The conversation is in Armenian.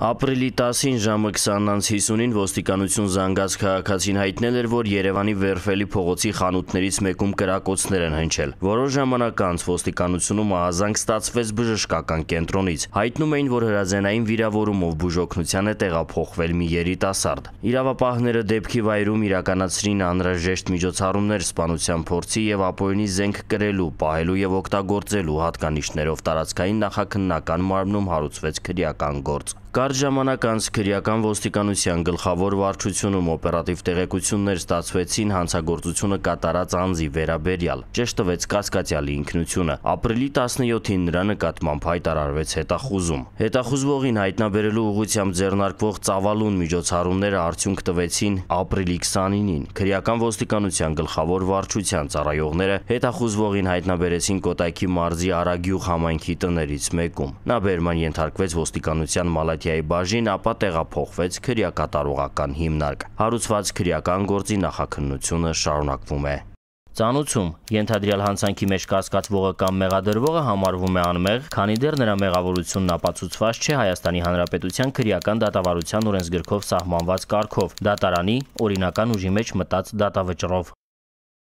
Ապրիլի 10-ին ժամը 20:50-ին ոստիկանություն զանգած քաղաքացին հայտնել էր, որ Երևանի Վերֆելի փողոցի խանութներից մեկում կրակոցներ են հնչել։ Որոշ ժամանակ անց ոստիկանությունում ահազանգ ստացվեց բժշկական կենտրոնից։ Հայտնում էին, որ հրազենային վիրավորումով բուժօգնության է տեղափոխվել մի երիտասարդ։ Իրավապահները դեպքի վայրում իրականացրին անհրաժեշտ միջոցառումներ սպանության փորձի եւ ապօրինի զենք կրելու, պահելու եւ օգտագործելու հատկանիշներով տարածքային նախաքննական մարմնում հարուցվեց քրեական գործ։ Կարճ ժամանակ անց քրեական ոստիկանության գլխավոր վարչությունում օպերատիվ տեղեկություններ ստացվեցին հանցագործությունը կատարած անձի վերաբերյալ։ Ճշտվեց կասկածյալի ինքնությունը։ Ապրիլի 17-ին նրա նկատմամբ հայտարարվեց հետախուզում։ Հետախուզվողին հայտնաբերելու ուղղությամբ ձեռնարկվող ծավալուն միջոցառումները արդյունք տվեցին ապրիլի 29-ին։ Քրեական ոստիկանության գլխավոր վարչության ծառայողները հետախուզվողին հայտնաբերեցին Կոտայքի մարզի Արագյուղ համայնքի տներից մեկում։ Նա բերման ենթարկվեց ոստիկանության մալա դեմոկրատիայի բաժին, ապա տեղափոխվեց քրեակատարողական հիմնարկ։ Հարուցված քրեական գործի նախաքննությունը շարունակվում է։ Ծանուցում ենթադրյալ հանցանքի մեջ կասկածվողը կամ մեղադրվողը համարվում է անմեղ, քանի դեռ նրա մեղավորությունն ապացուցված չէ Հայաստանի Հանրապետության քրեական դատավարության օրենսգրքով սահմանված կարգով՝ դատարանի օրինական ուժի մեջ մտած դատավճռով։